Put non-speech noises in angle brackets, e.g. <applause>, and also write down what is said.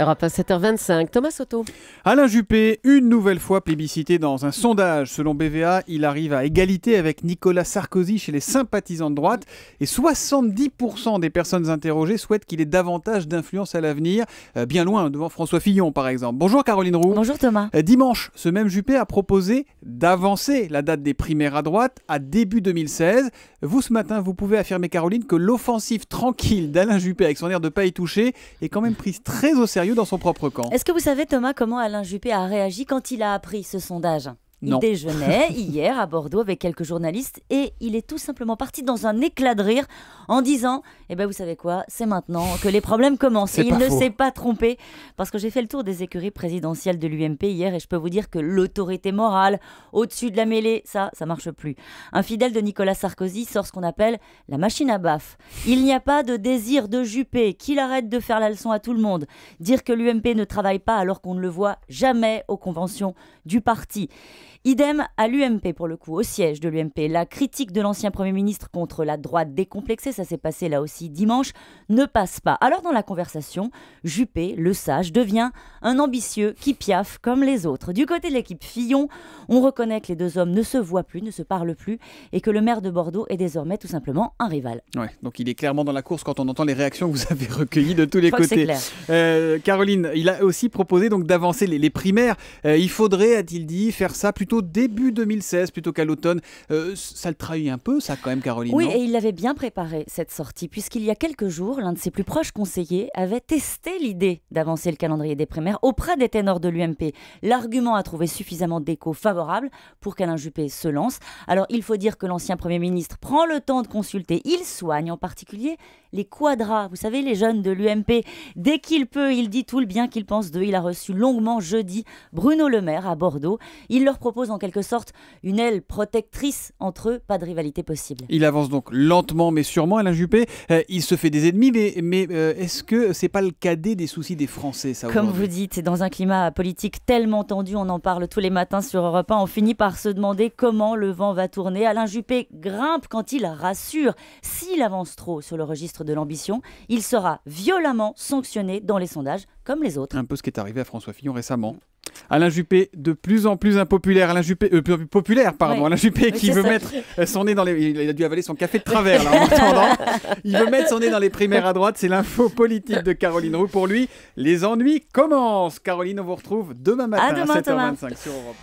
Europe 7h25, Thomas Soto. Alain Juppé, une nouvelle fois plébiscité dans un sondage. Selon BVA, il arrive à égalité avec Nicolas Sarkozy chez les sympathisants de droite et 70% des personnes interrogées souhaitent qu'il ait davantage d'influence à l'avenir, euh, bien loin devant François Fillon par exemple. Bonjour Caroline Roux. Bonjour Thomas. Euh, dimanche, ce même Juppé a proposé d'avancer la date des primaires à droite à début 2016. Vous ce matin, vous pouvez affirmer Caroline que l'offensive tranquille d'Alain Juppé avec son air de pas y toucher est quand même prise très au sérieux dans son propre camp. Est-ce que vous savez, Thomas, comment Alain Juppé a réagi quand il a appris ce sondage il déjeunait <laughs> hier à Bordeaux avec quelques journalistes et il est tout simplement parti dans un éclat de rire en disant Eh ben vous savez quoi, c'est maintenant que les problèmes commencent. il ne s'est pas trompé parce que j'ai fait le tour des écuries présidentielles de l'UMP hier et je peux vous dire que l'autorité morale au-dessus de la mêlée, ça, ça marche plus. Un fidèle de Nicolas Sarkozy sort ce qu'on appelle la machine à baf. Il n'y a pas de désir de Juppé qu'il arrête de faire la leçon à tout le monde. Dire que l'UMP ne travaille pas alors qu'on ne le voit jamais aux conventions du parti. Idem à l'UMP pour le coup, au siège de l'UMP. La critique de l'ancien Premier ministre contre la droite décomplexée, ça s'est passé là aussi dimanche, ne passe pas. Alors dans la conversation, Juppé, le sage, devient un ambitieux qui piaffe comme les autres. Du côté de l'équipe Fillon, on reconnaît que les deux hommes ne se voient plus, ne se parlent plus et que le maire de Bordeaux est désormais tout simplement un rival. Ouais, donc il est clairement dans la course quand on entend les réactions que vous avez recueillies de tous les <laughs> côtés. Clair. Euh, Caroline, il a aussi proposé donc d'avancer les, primaires. Euh, il faudrait, a-t-il dit, faire ça plutôt début 2016 plutôt qu'à l'automne. Euh, ça le trahit un peu, ça, quand même, Caroline. Oui, et il avait bien préparé cette sortie, puisqu'il y a quelques jours, l'un de ses plus proches conseillers avait testé l'idée d'avancer le calendrier des primaires auprès des ténors de l'UMP. L'argument a trouvé suffisamment d'écho favorable pour qu'Alain Juppé se lance. Alors, il faut dire que l'ancien Premier ministre prend le temps de consulter. Il soigne en particulier les quadras, vous savez, les jeunes de l'UMP. Dès qu'il peut, il dit tout le bien qu'il pense d'eux. Il a reçu longuement jeudi Bruno Le Maire à Bordeaux. Il leur propose propose en quelque sorte une aile protectrice entre eux, pas de rivalité possible. Il avance donc lentement mais sûrement, Alain Juppé. Euh, il se fait des ennemis, mais, mais euh, est-ce que c'est pas le cadet des soucis des Français, ça Comme vous dites, c'est dans un climat politique tellement tendu, on en parle tous les matins sur Europe 1, on finit par se demander comment le vent va tourner. Alain Juppé grimpe quand il rassure. S'il avance trop sur le registre de l'ambition, il sera violemment sanctionné dans les sondages, comme les autres. Un peu ce qui est arrivé à François Fillon récemment. Alain Juppé de plus en plus impopulaire, Alain Juppé euh, populaire pardon, Alain Juppé qui veut mettre euh, son nez dans les il a dû avaler son café de travers là, en attendant Il veut mettre son nez dans les primaires à droite, c'est l'info politique de Caroline Roux pour lui. Les ennuis commencent. Caroline, on vous retrouve demain matin à, 7h25 sur Europe